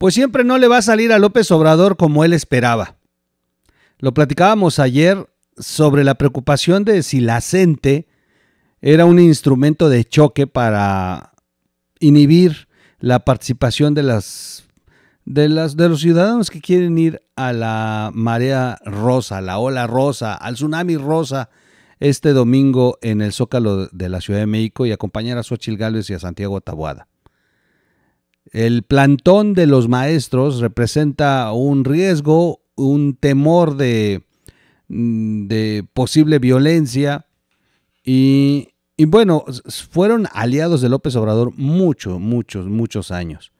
pues siempre no le va a salir a López Obrador como él esperaba. Lo platicábamos ayer sobre la preocupación de si la CENTE era un instrumento de choque para inhibir la participación de las de los ciudadanos que quieren ir a la marea rosa, la ola rosa, al tsunami rosa este domingo en el Zócalo de la Ciudad de México y acompañar a Xochitl Gálvez y a Santiago Taboada. El plantón de los maestros representa un riesgo, un temor de, mm, posible violencia y, bueno, fueron aliados de López Obrador muchos, muchos, muchos años.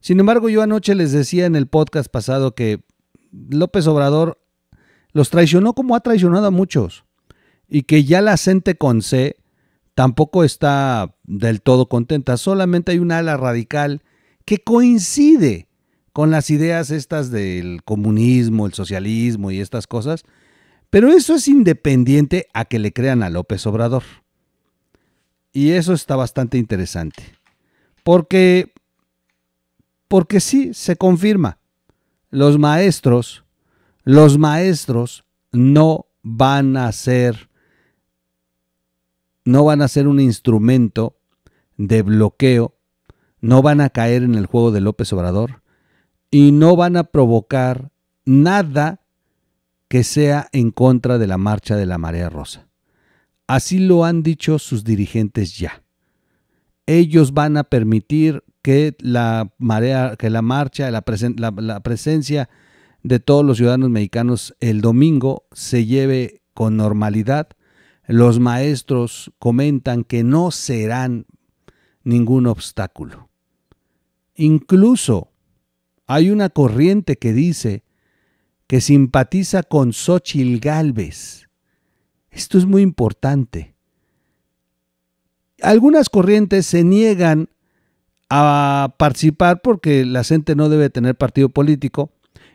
Sin embargo, yo anoche les decía en el podcast pasado que López Obrador los traicionó como ha traicionado a muchos y que ya la gente con C tampoco está del todo contenta. Solamente hay una ala radical que coincide con las ideas estas del comunismo, el socialismo y estas cosas, pero eso es independiente a que le crean a López Obrador. Y eso está bastante interesante. Porque, porque sí, se confirma. Los maestros, los maestros no van a ser, no van a ser un instrumento de bloqueo no van a caer en el juego de López Obrador y no van a provocar nada que sea en contra de la marcha de la marea rosa. Así lo han dicho sus dirigentes ya. Ellos van a permitir que la marea, que la marcha, la, la presencia de todos los ciudadanos mexicanos el domingo se lleve con normalidad. Los maestros comentan que no serán ningún obstáculo. Incluso hay una corriente que dice que simpatiza con Xochitl Galvez. Esto es muy importante. Algunas corrientes se niegan a participar porque la gente no debe tener partido político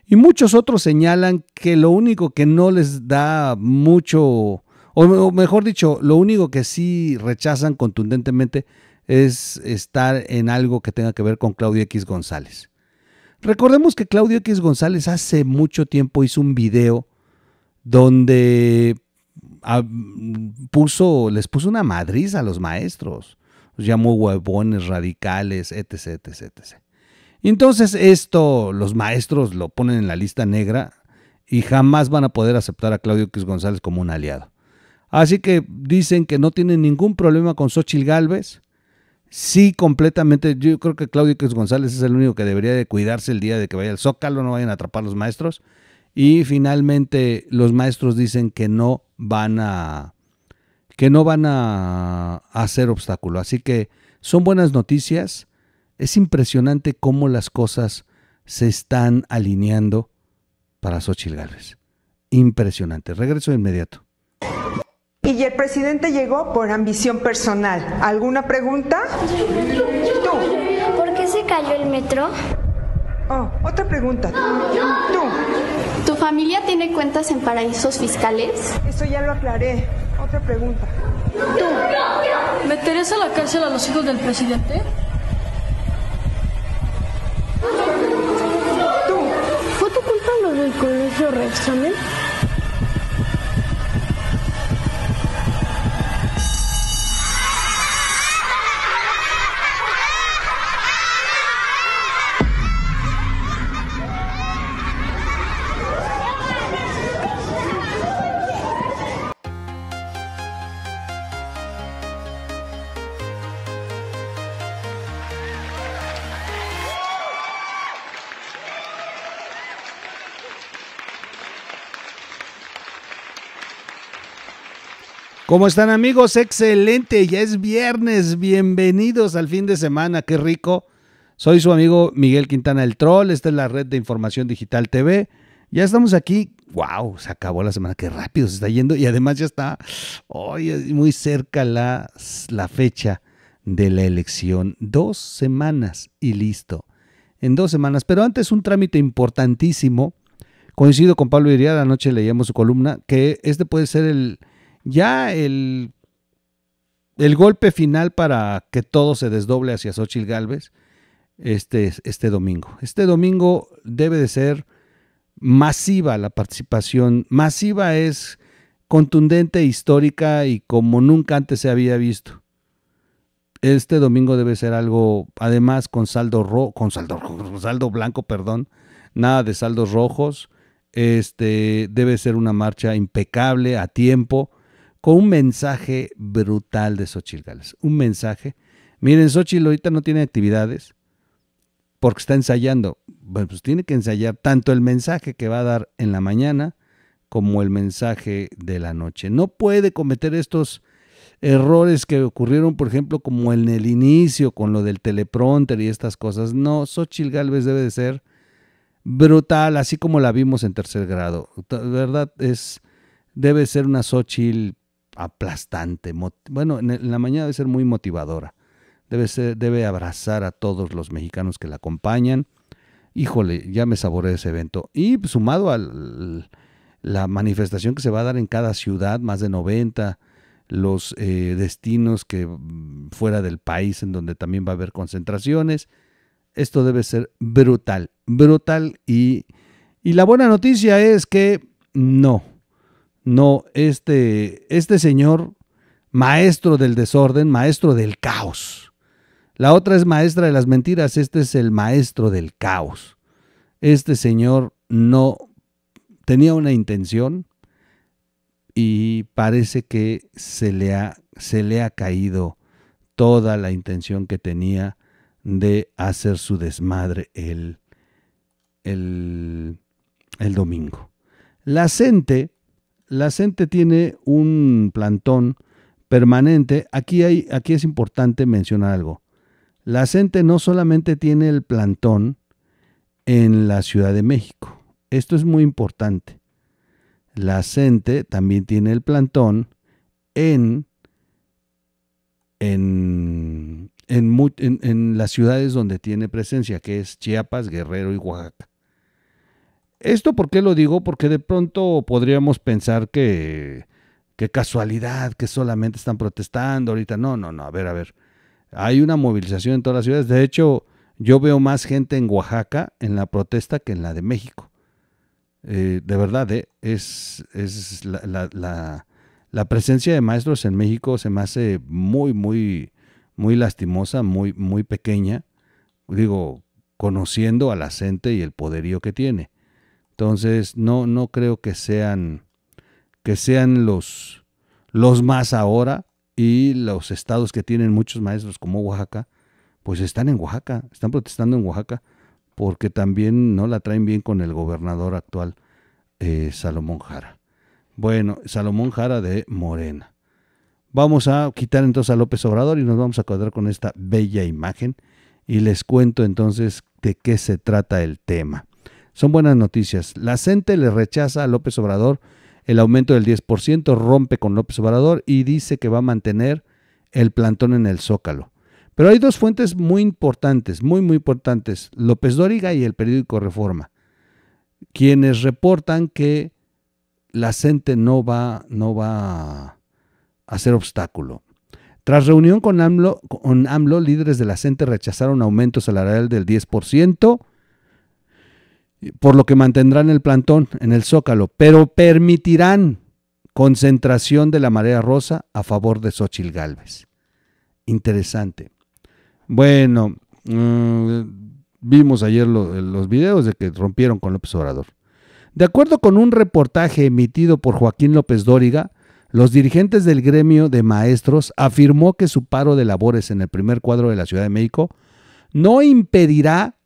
y muchos otros señalan que lo único que no les da mucho, o mejor dicho, lo único que sí rechazan contundentemente es estar en algo que tenga que ver con Claudio X González. Recordemos que Claudio X González hace mucho tiempo hizo un video donde ah, puso, les puso una madriz a los maestros. Los llamó huevones, radicales, etc, etc, etc. Entonces esto los maestros lo ponen en la lista negra y jamás van a poder aceptar a Claudio X González como un aliado. Así que dicen que no tienen ningún problema con Xochitl Galvez, Sí, completamente. Yo creo que Claudio González es el único que debería de cuidarse el día de que vaya al Zócalo, no vayan a atrapar los maestros. Y finalmente los maestros dicen que no van a que no van a hacer obstáculo. Así que son buenas noticias. Es impresionante cómo las cosas se están alineando para Xochitl Impresionante. Regreso de inmediato y el presidente llegó por ambición personal. ¿Alguna pregunta? Tú. ¿Por qué se cayó el metro? Oh, otra pregunta. Tú. ¿Tu familia tiene cuentas en paraísos fiscales? Eso ya lo aclaré. Otra pregunta. Tú. a la cárcel a los hijos del presidente? Tú. ¿Fue tu culpa lo del colegio Rexamen? ¿Cómo están amigos? Excelente, ya es viernes, bienvenidos al fin de semana, qué rico. Soy su amigo Miguel Quintana el Troll, esta es la red de información digital TV. Ya estamos aquí, wow, se acabó la semana, qué rápido se está yendo y además ya está hoy muy cerca la, la fecha de la elección. Dos semanas y listo, en dos semanas, pero antes un trámite importantísimo. Coincido con Pablo Iriada, anoche leíamos su columna, que este puede ser el ya el, golpe final para que todo se desdoble hacia Xochitl Galvez este, este domingo. Este domingo debe de ser masiva la participación. Masiva es contundente, histórica y como nunca antes se había visto. Este domingo debe ser algo, además, con saldo rojo, con saldo, saldo blanco, perdón, nada de saldos rojos. Este debe ser una marcha impecable, a tiempo, con un mensaje brutal de Xochitl Gales. Un mensaje. Miren, Xochitl ahorita no tiene actividades porque está ensayando. Bueno, pues tiene que ensayar tanto el mensaje que va a dar en la mañana como el mensaje de la noche. No puede cometer estos errores que ocurrieron, por ejemplo, como en el inicio con lo del teleprompter y estas cosas. No, Xochitl Galvez debe de ser brutal, así como la vimos en tercer grado. De verdad, es, debe ser una Xochitl aplastante. Bueno, en la mañana debe ser muy motivadora. Debe, ser, debe abrazar a todos los mexicanos que la acompañan. Híjole, ya me saboreé ese evento. Y sumado a la manifestación que se va a dar en cada ciudad, más de 90, los eh, destinos que mm, fuera del país en donde también va a haber concentraciones. Esto debe ser brutal, brutal y la buena noticia es que no, no, este, este señor, maestro del desorden, maestro del caos. La otra es maestra de las mentiras, este es el maestro del caos. Este señor no tenía una intención y parece que se le ha, se le ha caído toda la intención que tenía de hacer su desmadre el, el, el domingo. La gente la gente tiene un plantón permanente. Aquí, hay, aquí es importante mencionar algo. La gente no solamente tiene el plantón en la Ciudad de México. Esto es muy importante. La gente también tiene el plantón en, en, en, en, las ciudades donde tiene presencia, que es Chiapas, Guerrero y Oaxaca. Esto por qué lo digo, porque de pronto podríamos pensar que, qué casualidad, que solamente están protestando ahorita. No, no, no, a ver, a ver. Hay una movilización en todas las ciudades. De hecho, yo veo más gente en Oaxaca en la protesta que en la de México. Eh, de verdad, eh, es, es la, presencia de maestros en México se me hace muy, muy, muy lastimosa, muy, muy pequeña. Digo, conociendo a la gente y el poderío que tiene. Entonces, no, no creo que sean, que sean los, los más ahora y los estados que tienen muchos maestros como Oaxaca, pues están en Oaxaca, están protestando en Oaxaca, porque también no la traen bien con el gobernador actual, eh, Salomón Jara. Bueno, Salomón Jara de Morena. Vamos a quitar entonces a López Obrador y nos vamos a cuadrar con esta bella imagen y les cuento entonces de qué se trata el tema. Son buenas noticias. La CENTE le rechaza a López Obrador el aumento del 10%, rompe con López Obrador y dice que va a mantener el plantón en el Zócalo. Pero hay dos fuentes muy importantes, muy, muy importantes, López Dóriga y el periódico Reforma, quienes reportan que la CENTE no va, no va a ser obstáculo. Tras reunión con AMLO, con AMLO, líderes de la CENTE rechazaron aumento salarial del 10%, por lo que mantendrán el plantón en el Zócalo, pero permitirán concentración de la marea rosa a favor de Xochil Gálvez. Interesante. Bueno, mm, vimos ayer los videos de que rompieron con López Obrador. De acuerdo con un reportaje emitido por Joaquín López Dóriga, los dirigentes del gremio de maestros afirmó que su paro de labores en el primer cuadro de la Ciudad de México no impedirá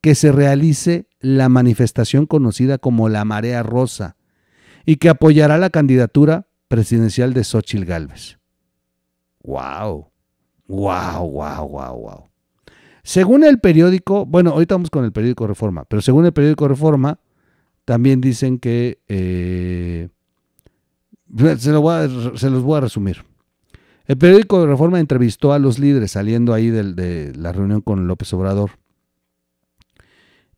que se realice la manifestación conocida como la Marea Rosa y que apoyará la candidatura presidencial de Xochitl Gálvez. ¡Wow! ¡Wow, wow, wow, wow! Según el periódico, bueno, ahorita vamos con el periódico Reforma, pero según el periódico Reforma, también dicen que. Eh, se, los voy a resumir. El periódico Reforma entrevistó a los líderes saliendo ahí de la reunión con López Obrador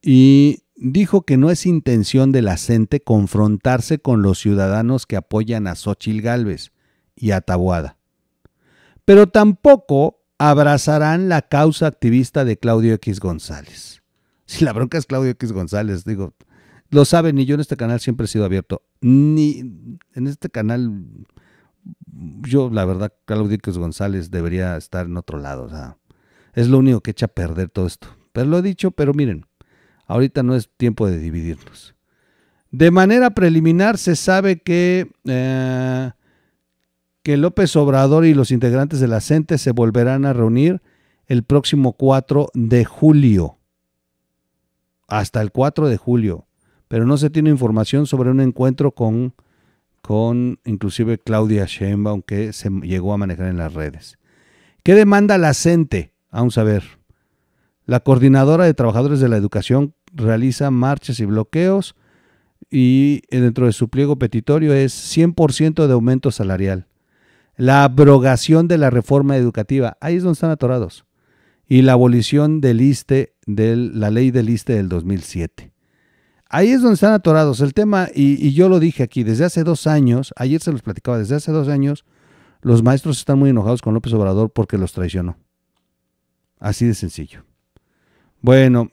y dijo que no es intención de la gente confrontarse con los ciudadanos que apoyan a Xochil Gálvez y a Tabuada, Pero tampoco abrazarán la causa activista de Claudio X González. Si la bronca es Claudio X González, digo, lo saben, y yo en este canal siempre he sido abierto. Ni en este canal, yo la verdad, Claudio X González debería estar en otro lado. es lo único que echa a perder todo esto. Pero lo he dicho, pero miren, Ahorita no es tiempo de dividirnos. De manera preliminar se sabe que, eh, que López Obrador y los integrantes de la CENTE se volverán a reunir el próximo 4 de julio. Hasta el 4 de julio. Pero no se tiene información sobre un encuentro con, con inclusive Claudia Sheinbaum que se llegó a manejar en las redes. ¿Qué demanda la CENTE? Vamos a ver. La coordinadora de trabajadores de la educación realiza marchas y bloqueos y dentro de su pliego petitorio es 100% de aumento salarial. La abrogación de la reforma educativa, ahí es donde están atorados. Y la abolición del ISTE, de la ley del ISTE del 2007. Ahí es donde están atorados. El tema, y, y yo lo dije aquí, desde hace dos años, ayer se los platicaba, desde hace dos años, los maestros están muy enojados con López Obrador porque los traicionó. Así de sencillo. Bueno,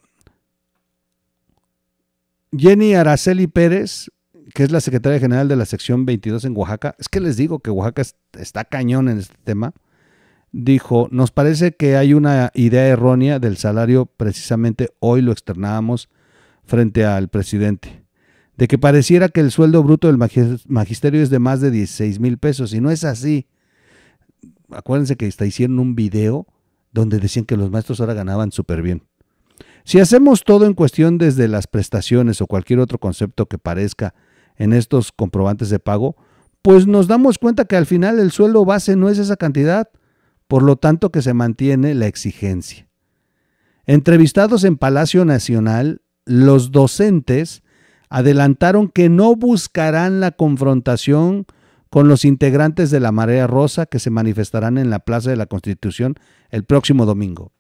Jenny Araceli Pérez, que es la secretaria general de la sección 22 en Oaxaca, es que les digo que Oaxaca está cañón en este tema, dijo, nos parece que hay una idea errónea del salario, precisamente hoy lo externábamos frente al presidente, de que pareciera que el sueldo bruto del magisterio es de más de 16 mil pesos, y no es así. Acuérdense que está hicieron un video donde decían que los maestros ahora ganaban súper bien. Si hacemos todo en cuestión desde las prestaciones o cualquier otro concepto que parezca en estos comprobantes de pago, pues nos damos cuenta que al final el sueldo base no es esa cantidad, por lo tanto que se mantiene la exigencia. Entrevistados en Palacio Nacional, los docentes adelantaron que no buscarán la confrontación con los integrantes de la Marea Rosa que se manifestarán en la Plaza de la Constitución el próximo domingo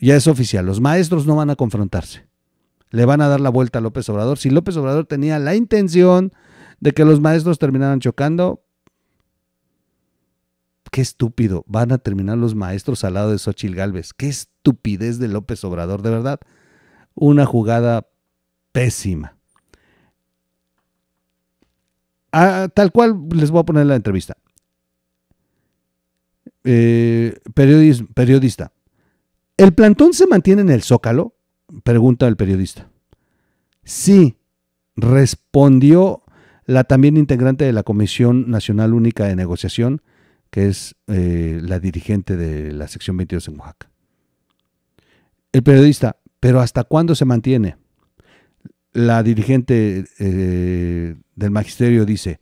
ya es oficial, los maestros no van a confrontarse. Le van a dar la vuelta a López Obrador. Si López Obrador tenía la intención de que los maestros terminaran chocando, qué estúpido. Van a terminar los maestros al lado de Xochil Galvez. Qué estupidez de López Obrador, de verdad. Una jugada pésima. Ah, tal cual les voy a poner la entrevista. Eh, periodista ¿El plantón se mantiene en el zócalo? Pregunta el periodista. Sí, respondió la también integrante de la Comisión Nacional Única de Negociación, que es eh, la dirigente de la sección 22 en Oaxaca. El periodista, pero ¿hasta cuándo se mantiene? La dirigente eh, del magisterio dice,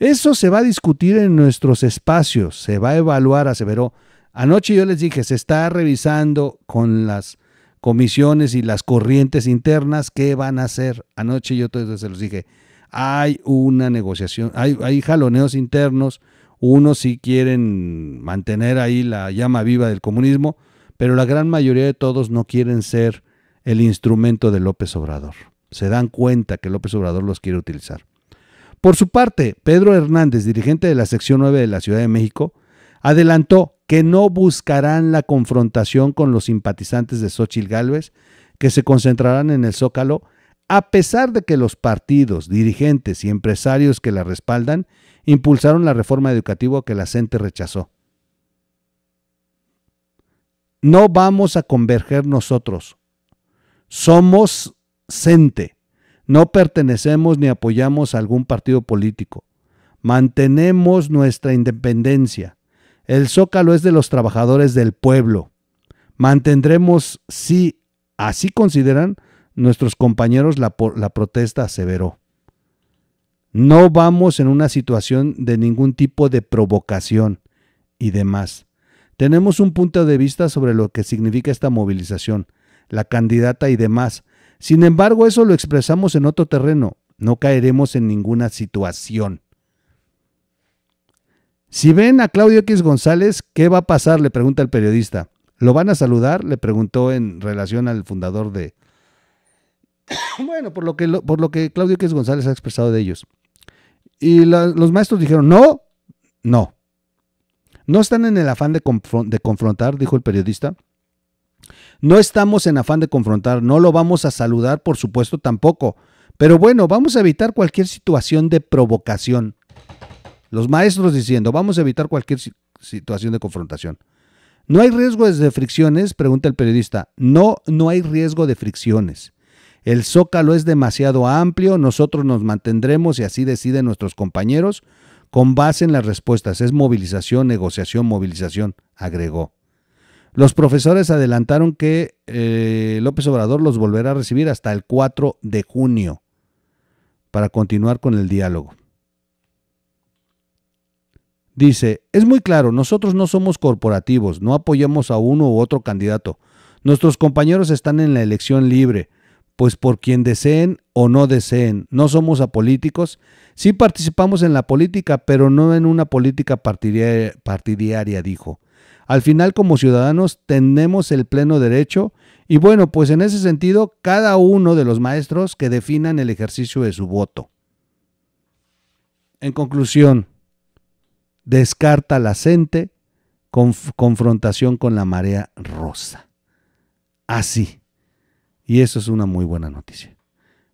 eso se va a discutir en nuestros espacios, se va a evaluar, aseveró Anoche yo les dije, se está revisando con las comisiones y las corrientes internas qué van a hacer. Anoche yo entonces se los dije, hay una negociación, hay, hay jaloneos internos, unos sí quieren mantener ahí la llama viva del comunismo, pero la gran mayoría de todos no quieren ser el instrumento de López Obrador. Se dan cuenta que López Obrador los quiere utilizar. Por su parte, Pedro Hernández, dirigente de la sección 9 de la Ciudad de México, adelantó que no buscarán la confrontación con los simpatizantes de Xochitl Gálvez, que se concentrarán en el Zócalo, a pesar de que los partidos, dirigentes y empresarios que la respaldan impulsaron la reforma educativa que la gente rechazó. No vamos a converger nosotros. Somos CENTE. No pertenecemos ni apoyamos a algún partido político. Mantenemos nuestra independencia el zócalo es de los trabajadores del pueblo. Mantendremos, si así consideran nuestros compañeros, la, protesta, aseveró. No vamos en una situación de ningún tipo de provocación y demás. Tenemos un punto de vista sobre lo que significa esta movilización, la candidata y demás. Sin embargo, eso lo expresamos en otro terreno. No caeremos en ninguna situación. Si ven a Claudio X González, ¿qué va a pasar? Le pregunta el periodista. ¿Lo van a saludar? Le preguntó en relación al fundador de... Bueno, por lo que, por lo que Claudio X González ha expresado de ellos. Y los maestros dijeron, no, no. No están en el afán de confrontar, dijo el periodista. No estamos en afán de confrontar, no lo vamos a saludar, por supuesto, tampoco. Pero bueno, vamos a evitar cualquier situación de provocación. Los maestros diciendo, vamos a evitar cualquier situación de confrontación. ¿No hay riesgo de fricciones? Pregunta el periodista. No, no hay riesgo de fricciones. El zócalo es demasiado amplio, nosotros nos mantendremos y así deciden nuestros compañeros con base en las respuestas. Es movilización, negociación, movilización, agregó. Los profesores adelantaron que eh, López Obrador los volverá a recibir hasta el 4 de junio para continuar con el diálogo. Dice, es muy claro, nosotros no somos corporativos, no apoyamos a uno u otro candidato. Nuestros compañeros están en la elección libre, pues por quien deseen o no deseen, no somos apolíticos, sí participamos en la política, pero no en una política partidaria, dijo. Al final, como ciudadanos, tenemos el pleno derecho y bueno, pues en ese sentido, cada uno de los maestros que definan el ejercicio de su voto. En conclusión, descarta la gente con confrontación con la marea rosa. Así. Y eso es una muy buena noticia.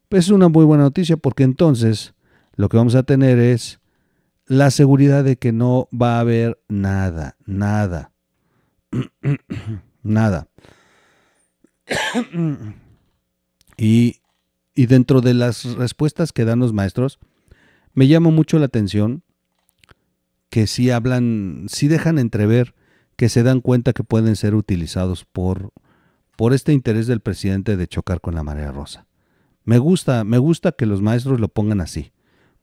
Pues es una muy buena noticia porque entonces lo que vamos a tener es la seguridad de que no va a haber nada, nada, nada. y, y dentro de las respuestas que dan los maestros, me llama mucho la atención que sí hablan, sí dejan entrever que se dan cuenta que pueden ser utilizados por, por este interés del presidente de chocar con la marea rosa. Me gusta, me gusta que los maestros lo pongan así,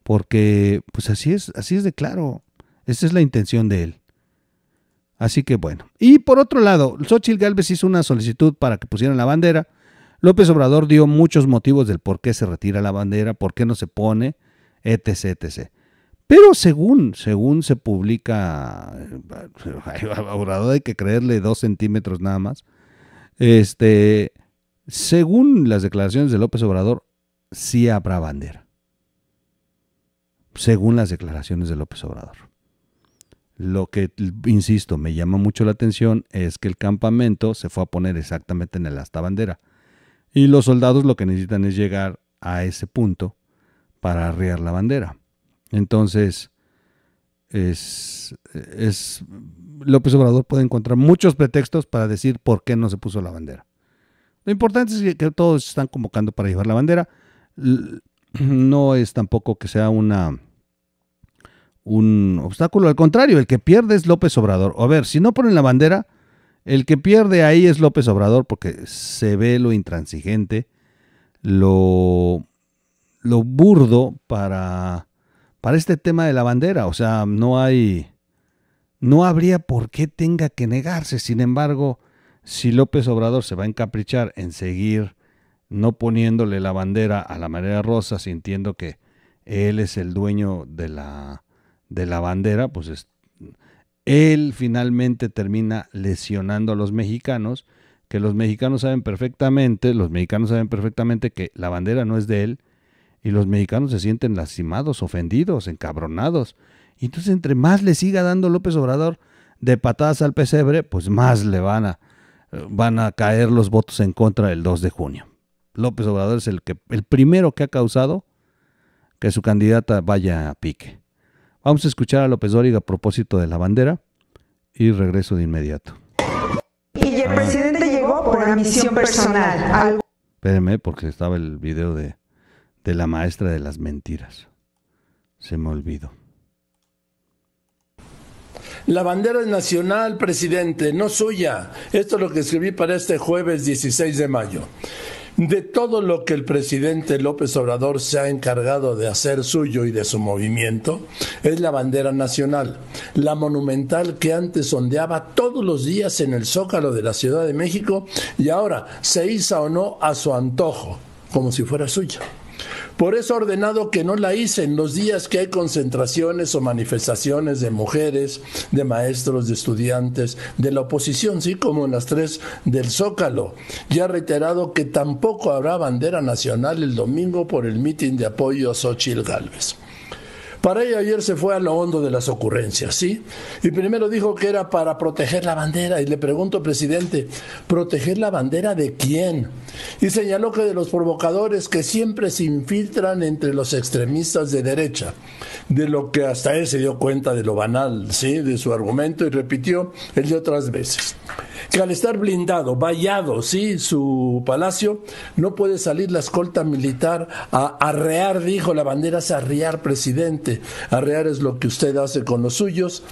porque pues así es, así es de claro. Esa es la intención de él. Así que bueno. Y por otro lado, Xochitl Galvez hizo una solicitud para que pusieran la bandera. López Obrador dio muchos motivos del por qué se retira la bandera, por qué no se pone, etc, etc. Pero según, según se publica, Obrador hay que creerle dos centímetros nada más. Este, según las declaraciones de López Obrador, sí habrá bandera. Según las declaraciones de López Obrador. Lo que, insisto, me llama mucho la atención es que el campamento se fue a poner exactamente en el asta bandera. Y los soldados lo que necesitan es llegar a ese punto para arrear la bandera. Entonces, es, López Obrador puede encontrar muchos pretextos para decir por qué no se puso la bandera. Lo importante es que, todos están convocando para llevar la bandera. No es tampoco que sea una un obstáculo, al contrario, el que pierde es López Obrador. A ver, si no ponen la bandera, el que pierde ahí es López Obrador porque se ve lo intransigente, lo, lo burdo para para este tema de la bandera. O sea, no hay, no habría por qué tenga que negarse. Sin embargo, si López Obrador se va a encaprichar en seguir no poniéndole la bandera a la manera rosa, sintiendo que él es el dueño de la, de la bandera, pues él finalmente termina lesionando a los mexicanos, que los mexicanos saben perfectamente, los mexicanos saben perfectamente que la bandera no es de él, y los mexicanos se sienten lastimados, ofendidos, encabronados. Y entonces entre más le siga dando López Obrador de patadas al pesebre, pues más le van a, van a caer los votos en contra el 2 de junio. López Obrador es el, que, el primero que ha causado que su candidata vaya a pique. Vamos a escuchar a López Dóriga a propósito de la bandera y regreso de inmediato. Y el presidente llegó por una misión personal. Espérenme, porque estaba el video de de la maestra de las mentiras. Se me olvidó. La bandera nacional, presidente, no suya. Esto es lo que escribí para este jueves 16 de mayo. De todo lo que el presidente López Obrador se ha encargado de hacer suyo y de su movimiento, es la bandera nacional, la monumental que antes ondeaba todos los días en el zócalo de la Ciudad de México y ahora se iza o no a su antojo, como si fuera suya. Por eso ordenado que no la hice en los días que hay concentraciones o manifestaciones de mujeres, de maestros, de estudiantes, de la oposición, sí, como en las tres del Zócalo. Ya reiterado que tampoco habrá bandera nacional el domingo por el mitin de apoyo a Xochitl Gálvez. Para ello ayer se fue a lo hondo de las ocurrencias, ¿sí? Y primero dijo que era para proteger la bandera. Y le pregunto, presidente, ¿proteger la bandera de quién? Y señaló que de los provocadores que siempre se infiltran entre los extremistas de derecha. De lo que hasta él se dio cuenta de lo banal, ¿sí? De su argumento y repitió el de otras veces. Que al estar blindado, vallado, ¿sí? Su palacio, no puede salir la escolta militar a arrear, dijo, la bandera a arrear presidente Arrear es lo que usted hace con los suyos.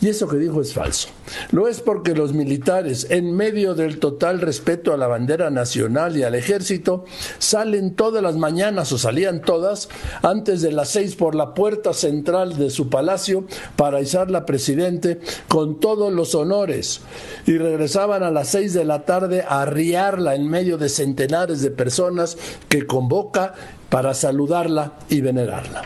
Y eso que dijo es falso. Lo es porque los militares, en medio del total respeto a la bandera nacional y al ejército, salen todas las mañanas o salían todas antes de las seis por la puerta central de su palacio para izar la presidente con todos los honores y regresaban a las seis de la tarde a arriarla en medio de centenares de personas que convoca para saludarla y venerarla.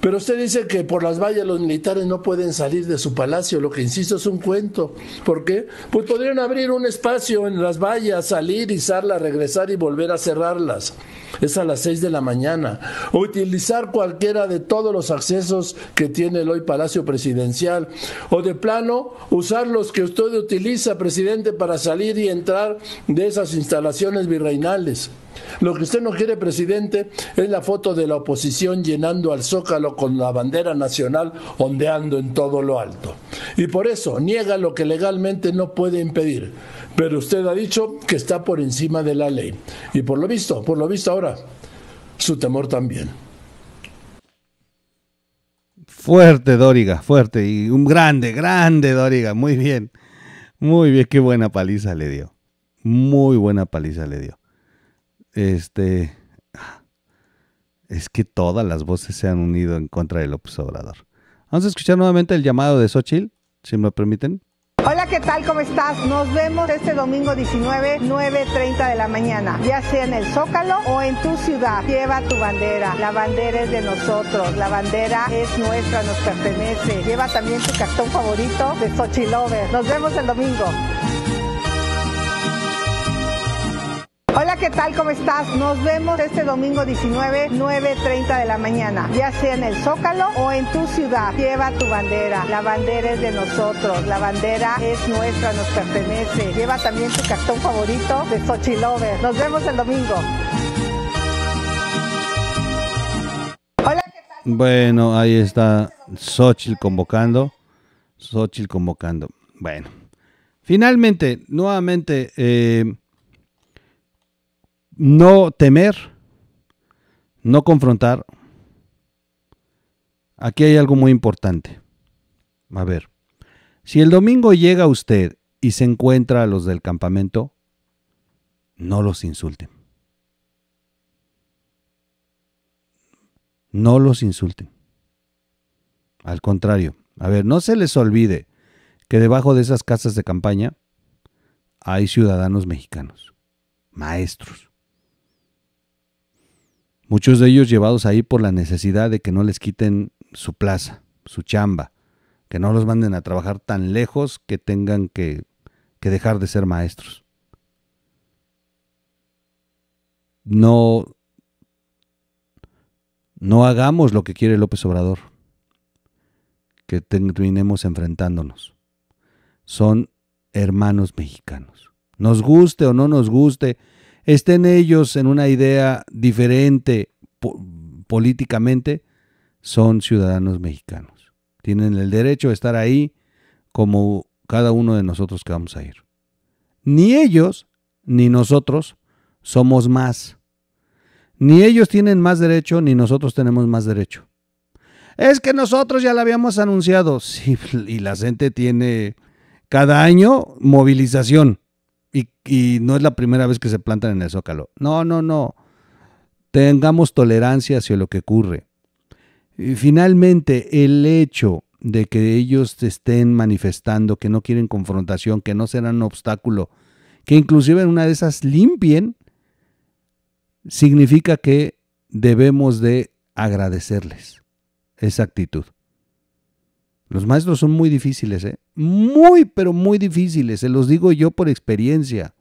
Pero usted dice que por las vallas los militares no pueden salir de su palacio, lo que insisto es un cuento. ¿Por qué? Pues podrían abrir un espacio en las vallas, salir, izarla, regresar y volver a cerrarlas. Es a las seis de la mañana. O utilizar cualquiera de todos los accesos que tiene el hoy Palacio Presidencial. O de plano, usar los que usted utiliza, presidente, para salir y entrar de esas instalaciones virreinales. Lo que usted no quiere, presidente, es la foto de la oposición llenando al zócalo con la bandera nacional ondeando en todo lo alto. Y por eso niega lo que legalmente no puede impedir. Pero usted ha dicho que está por encima de la ley. Y por lo visto, por lo visto ahora, su temor también. Fuerte, Doriga, fuerte. Y un grande, grande, Doriga. Muy bien. Muy bien, qué buena paliza le dio. Muy buena paliza le dio este, es que todas las voces se han unido en contra del López Obrador. Vamos a escuchar nuevamente el llamado de Xochitl, si me permiten. Hola, ¿qué tal? ¿Cómo estás? Nos vemos este domingo 19, 9.30 de la mañana, ya sea en el Zócalo o en tu ciudad. Lleva tu bandera, la bandera es de nosotros, la bandera es nuestra, nos pertenece. Lleva también tu cartón favorito de over Nos vemos el domingo. Hola, ¿qué tal? ¿Cómo estás? Nos vemos este domingo 19, 9.30 de la mañana, ya sea en el Zócalo o en tu ciudad. Lleva tu bandera, la bandera es de nosotros, la bandera es nuestra, nos pertenece. Lleva también tu cartón favorito de Xochilover. Nos vemos el domingo. Hola, ¿qué tal? Bueno, ahí está Xochil convocando, Xochil convocando. Bueno, finalmente, nuevamente... Eh, no temer, no confrontar. Aquí hay algo muy importante. A ver, si el domingo llega usted y se encuentra a los del campamento, no los insulten. No los insulten. Al contrario, a ver, no se les olvide que debajo de esas casas de campaña hay ciudadanos mexicanos, maestros, Muchos de ellos llevados ahí por la necesidad de que no les quiten su plaza, su chamba, que no los manden a trabajar tan lejos que tengan que, que dejar de ser maestros. No, no hagamos lo que quiere López Obrador, que terminemos enfrentándonos. Son hermanos mexicanos. Nos guste o no nos guste, estén ellos en una idea diferente políticamente, son ciudadanos mexicanos. Tienen el derecho de estar ahí como cada uno de nosotros que vamos a ir. Ni ellos, ni nosotros somos más. Ni ellos tienen más derecho, ni nosotros tenemos más derecho. Es que nosotros ya lo habíamos anunciado. Sí, y la gente tiene cada año movilización. Y, no es la primera vez que se plantan en el zócalo. No, no, no. Tengamos tolerancia hacia lo que ocurre. Y finalmente, el hecho de que ellos estén manifestando que no quieren confrontación, que no serán obstáculo, que inclusive en una de esas limpien, significa que debemos de agradecerles esa actitud. Los maestros son muy difíciles, ¿eh? Muy, pero muy difíciles. Se los digo yo por experiencia.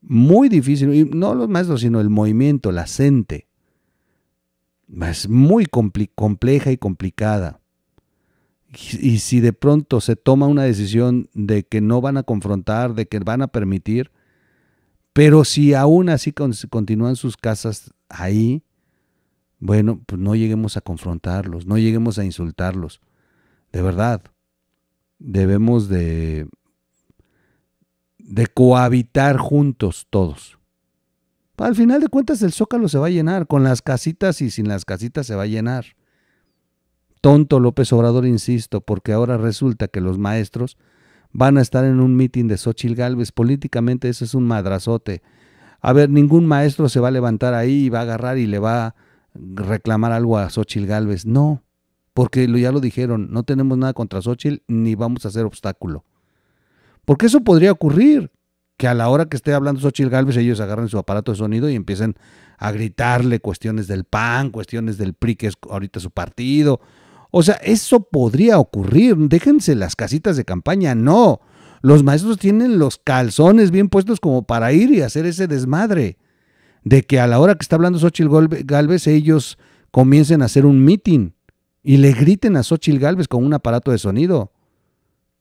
Muy difícil. Y no los maestros, sino el movimiento, la gente. Es muy compleja y complicada. y si de pronto se toma una decisión de que no van a confrontar, de que van a permitir, pero si aún así continúan sus casas ahí, bueno, pues no lleguemos a confrontarlos, no lleguemos a insultarlos de verdad, debemos de, de cohabitar juntos todos. Al final de cuentas el zócalo se va a llenar, con las casitas y sin las casitas se va a llenar. Tonto López Obrador, insisto, porque ahora resulta que los maestros van a estar en un mitin de Xochil Galvez, Políticamente eso es un madrazote. A ver, ningún maestro se va a levantar ahí y va a agarrar y le va a reclamar algo a Xochil Galvez. No porque ya lo dijeron, no tenemos nada contra Xochitl ni vamos a hacer obstáculo. Porque eso podría ocurrir, que a la hora que esté hablando Xochitl Galvez ellos agarren su aparato de sonido y empiecen a gritarle cuestiones del PAN, cuestiones del PRI, que es ahorita su partido. O sea, eso podría ocurrir. Déjense las casitas de campaña, no. Los maestros tienen los calzones bien puestos como para ir y hacer ese desmadre. De que a la hora que está hablando Xochitl Galvez ellos comiencen a hacer un mitin, y le griten a Xochil Galvez con un aparato de sonido.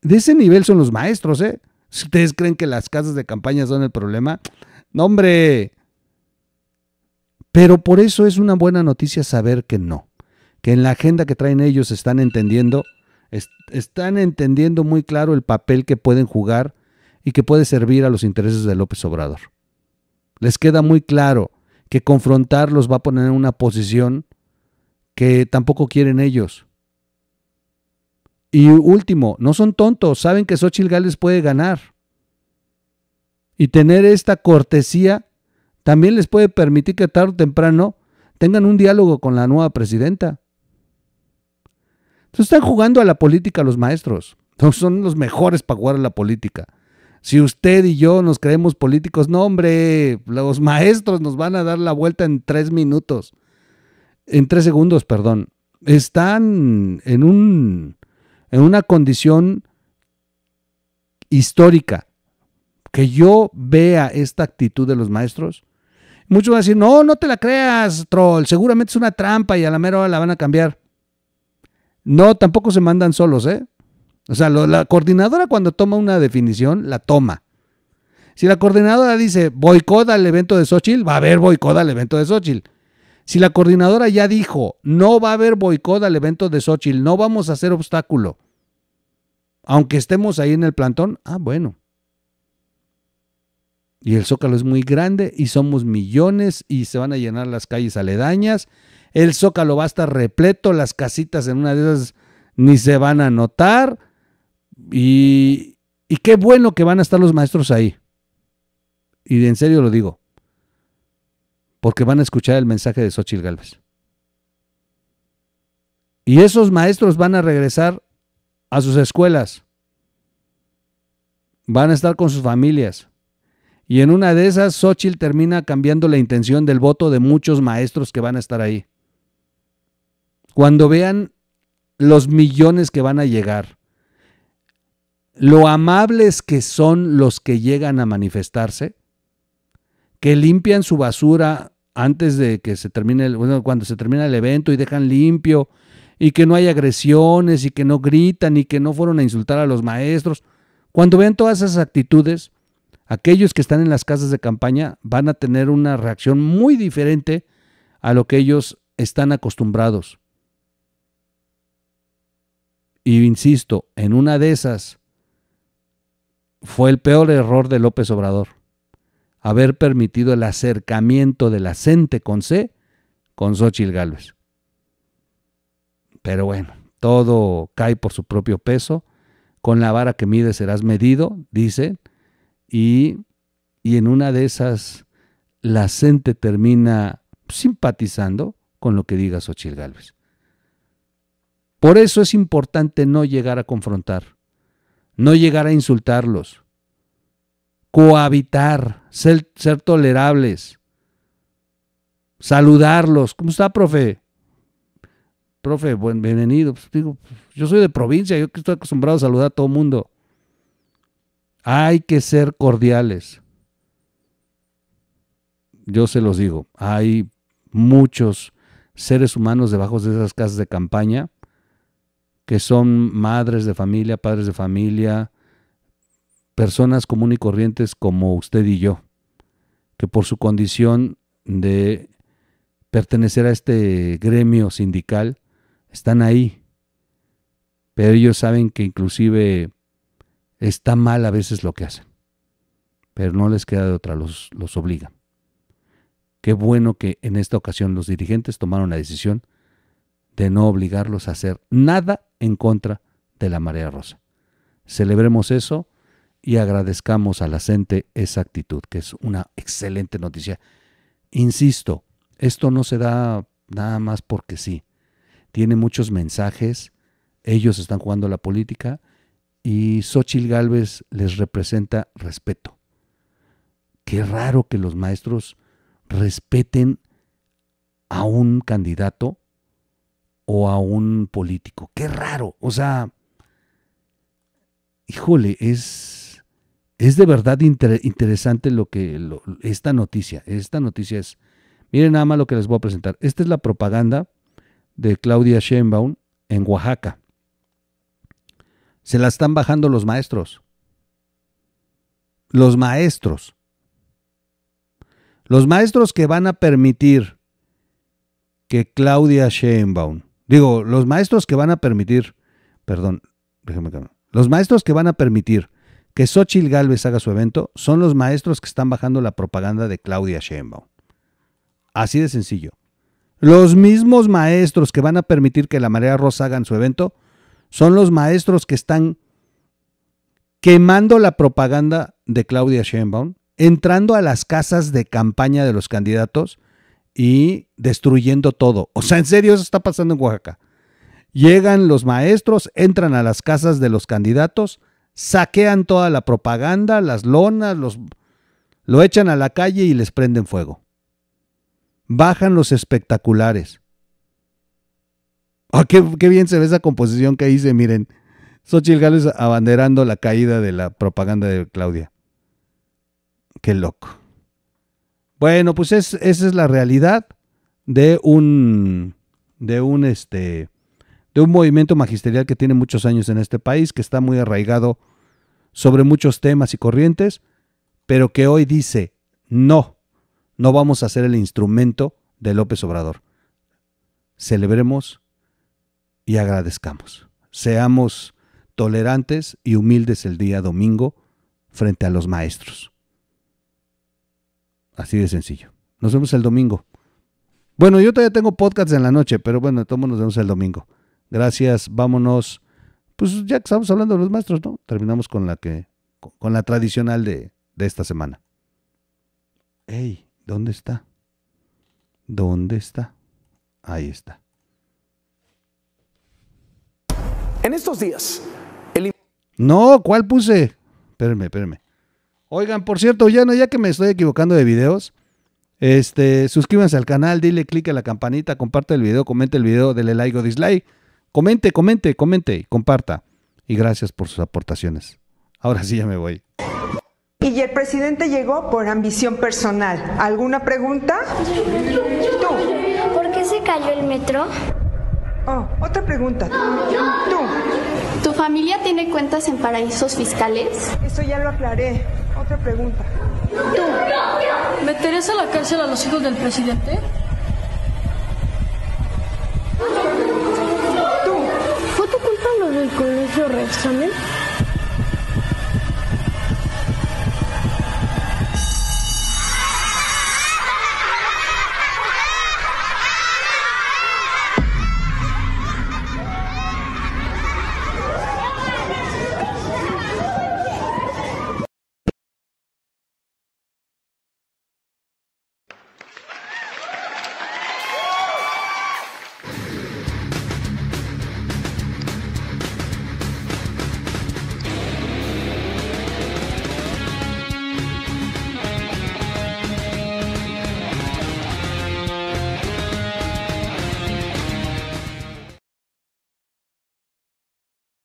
De ese nivel son los maestros, ¿eh? Si ustedes creen que las casas de campaña son el problema, no, hombre. Pero por eso es una buena noticia saber que no, que en la agenda que traen ellos están entendiendo, están entendiendo muy claro el papel que pueden jugar y que puede servir a los intereses de López Obrador. Les queda muy claro que confrontarlos va a poner en una posición que tampoco quieren ellos. Y último, no son tontos, saben que Xochitl Gales puede ganar. Y tener esta cortesía también les puede permitir que tarde o temprano tengan un diálogo con la nueva presidenta. Entonces están jugando a la política los maestros. Son los mejores para jugar a la política. Si usted y yo nos creemos políticos, no hombre, los maestros nos van a dar la vuelta en tres minutos en tres segundos, perdón, están en, un, en una condición histórica. Que yo vea esta actitud de los maestros. Muchos van a decir, no, no te la creas, troll, seguramente es una trampa y a la mera hora la van a cambiar. No, tampoco se mandan solos, ¿eh? O sea, la coordinadora cuando toma una definición, la toma. Si la coordinadora dice boicota el evento de Xochitl, va a haber boicota al evento de Xochitl. Si la coordinadora ya dijo, no va a haber boicot al evento de Xochitl, no vamos a hacer obstáculo, aunque estemos ahí en el plantón, ah, bueno. Y el Zócalo es muy grande y somos millones y se van a llenar las calles aledañas. El Zócalo va a estar repleto, las casitas en una de esas ni se van a notar. Y, y qué bueno que van a estar los maestros ahí. Y en serio lo digo porque van a escuchar el mensaje de Xochitl Galvez. Y esos maestros van a regresar a sus escuelas, van a estar con sus familias. Y en una de esas, Xochitl termina cambiando la intención del voto de muchos maestros que van a estar ahí. Cuando vean los millones que van a llegar, lo amables que son los que llegan a manifestarse, que limpian su basura antes de que se termine, el, bueno, cuando se termina el evento y dejan limpio y que no hay agresiones y que no gritan y que no fueron a insultar a los maestros. Cuando vean todas esas actitudes, aquellos que están en las casas de campaña van a tener una reacción muy diferente a lo que ellos están acostumbrados. Y insisto, en una de esas fue el peor error de López Obrador haber permitido el acercamiento de la gente con C con Xochitl Gálvez. Pero bueno, todo cae por su propio peso. Con la vara que mide serás medido, dice. Y, y en una de esas, la gente termina simpatizando con lo que diga Xochitl Gálvez. Por eso es importante no llegar a confrontar, no llegar a insultarlos, cohabitar, ser, tolerables, saludarlos. ¿Cómo está, profe? Profe, buen, bienvenido. Pues, digo, yo soy de provincia, yo estoy acostumbrado a saludar a todo mundo. Hay que ser cordiales. Yo se los digo, hay muchos seres humanos debajo de esas casas de campaña que son madres de familia, padres de familia, personas comunes y corrientes como usted y yo, que por su condición de pertenecer a este gremio sindical, están ahí. Pero ellos saben que inclusive está mal a veces lo que hacen. Pero no les queda de otra, los, los obligan. Qué bueno que en esta ocasión los dirigentes tomaron la decisión de no obligarlos a hacer nada en contra de la marea rosa. Celebremos eso y agradezcamos a la gente esa actitud, que es una excelente noticia. Insisto, esto no se da nada más porque sí. Tiene muchos mensajes, ellos están jugando la política y Xochitl Gálvez les representa respeto. Qué raro que los maestros respeten a un candidato o a un político. Qué raro. O sea, híjole, es es de verdad interesante lo que esta noticia, esta noticia es, miren nada más lo que les voy a presentar. Esta es la propaganda de Claudia Sheinbaum en Oaxaca. Se la están bajando los maestros. Los maestros. Los maestros que van a permitir que Claudia Sheinbaum, digo, los maestros que van a permitir, perdón, Los maestros que van a permitir que Xochitl Galvez haga su evento son los maestros que están bajando la propaganda de Claudia Sheinbaum. Así de sencillo. Los mismos maestros que van a permitir que la marea rosa haga su evento son los maestros que están quemando la propaganda de Claudia Sheinbaum, entrando a las casas de campaña de los candidatos y destruyendo todo. O sea, en serio, eso está pasando en Oaxaca. Llegan los maestros, entran a las casas de los candidatos, saquean toda la propaganda, las lonas, los, lo echan a la calle y les prenden fuego. Bajan los espectaculares. Ah, qué, bien se ve esa composición que hice, miren. Xochitl Gales abanderando la caída de la propaganda de Claudia. Qué loco. Bueno, pues esa es la realidad de un, de un, este, de un movimiento magisterial que tiene muchos años en este país, que está muy arraigado sobre muchos temas y corrientes, pero que hoy dice, no, no vamos a ser el instrumento de López Obrador. Celebremos y agradezcamos. Seamos tolerantes y humildes el día domingo frente a los maestros. Así de sencillo. Nos vemos el domingo. Bueno, yo todavía tengo podcasts en la noche, pero bueno, todos nos vemos el domingo. Gracias, vámonos. Pues ya que estamos hablando de los maestros, ¿no? Terminamos con la que, con la tradicional de, esta semana. Ey, ¿dónde está? ¿Dónde está? Ahí está. En estos días. No, ¿cuál puse? Espérenme, espérenme. Oigan, por cierto, ya no, ya que me estoy equivocando de videos, este, suscríbanse al canal, dile click a la campanita, comparte el video, comente el video, dele like o dislike. Comente, comente, comente comparta. Y gracias por sus aportaciones. Ahora sí ya me voy. Y el presidente llegó por ambición personal. ¿Alguna pregunta? Tú. ¿Por qué se cayó el metro? Oh, otra pregunta. Tú. ¿Tu familia tiene cuentas en paraísos fiscales? Eso ya lo aclaré. Otra pregunta. Tú. a la cárcel a los hijos del presidente? correcto